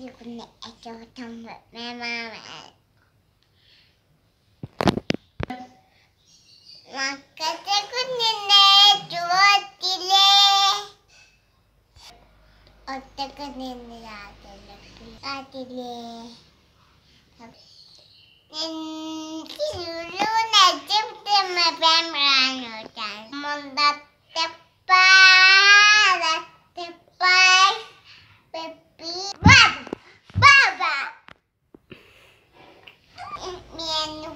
gì con mẹ cho trong mẹ mẹ mẹ mà cái thế con nhìn nè chúa đi lê ở đây con nhìn là để làm gì lê nhìn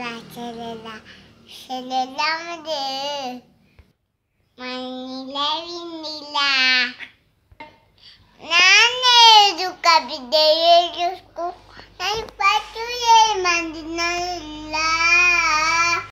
la ce le la ce le la de Manila vinila Nane du capidei